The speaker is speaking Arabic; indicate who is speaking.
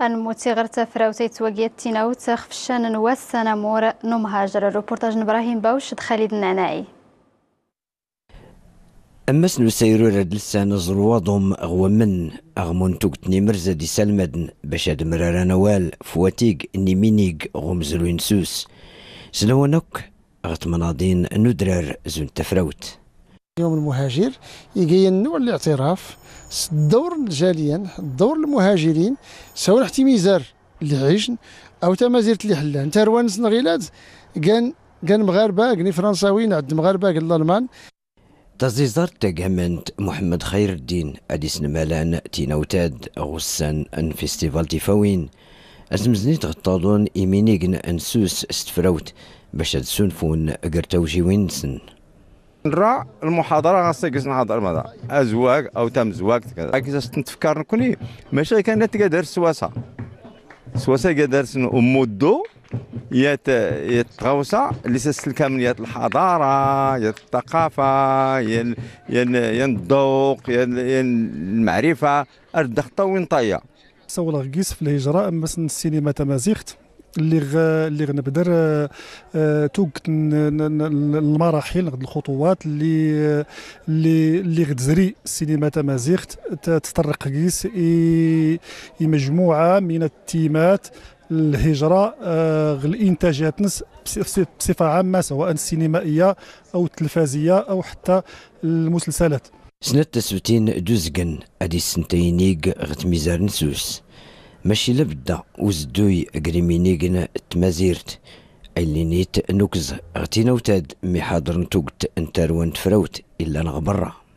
Speaker 1: أن الموتي غير تفراوتي تواقيا التناوت خفشان والسنامور نمهاجر الروبورتاج نبراهيم باوشد خالد النعناعي
Speaker 2: أما سنسيرو راد لسان زروادهم من أغمون توقتني مرزا دي سلمدن باش هاد مرارا نوال فواتيق نيمينيق غمزلو ينسوس سلوانوك غتمناضين ندرار زون تفراوت
Speaker 1: يوم المهاجر يجي نوع الاعتراف الدور الجاليا الدور المهاجرين سواء حتى ميزار العجن او تمازيرت اللي حلا انت روانس نغيلات كان كان مغاربه كني فرنساويين عند مغاربه كن الالمان
Speaker 2: تزيزار تجهمنت محمد خير الدين أديس نمالان تيناوتاد غسان أن فيستيفال تيفاوين أزمزني تغطادون إيمينيغن أنسوس ستفراوت باش تسنفون كرتاوجي وينسن
Speaker 3: نرى المحاضره غاسي كيس نحضر ماذا ازواج او تم زواج كيفاش نتفكر نكوني إيه. ماشي كانت كدار سواسه سواسه كدار امودو يات يات الغوصه اللي تسلك كامل يات الحضاره يات الثقافه يا يا الذوق يا المعرفه اردخطه وين طاية
Speaker 4: صور غيس في الهجره أما السينما تمازيخت اللي غ... اللي غنبدر آه... توقت المراحل الخطوات اللي اللي اللي غتزري السينما تمازيغت تتطرق كيس إي... إي مجموعه من التيمات الهجره آه... الانتاجات نس بصفه عامه سواء السينمائيه او التلفازيه او حتى
Speaker 2: المسلسلات سنة تسوتين دوزقن ادي السنتين غتميزار نسوس ماشي لبدا وزدوي قريمينيقن تمازيرت اللي نيت نكز غتينا وتاد مي حاضر نتوقت انتروان تفراوت إلا نغبره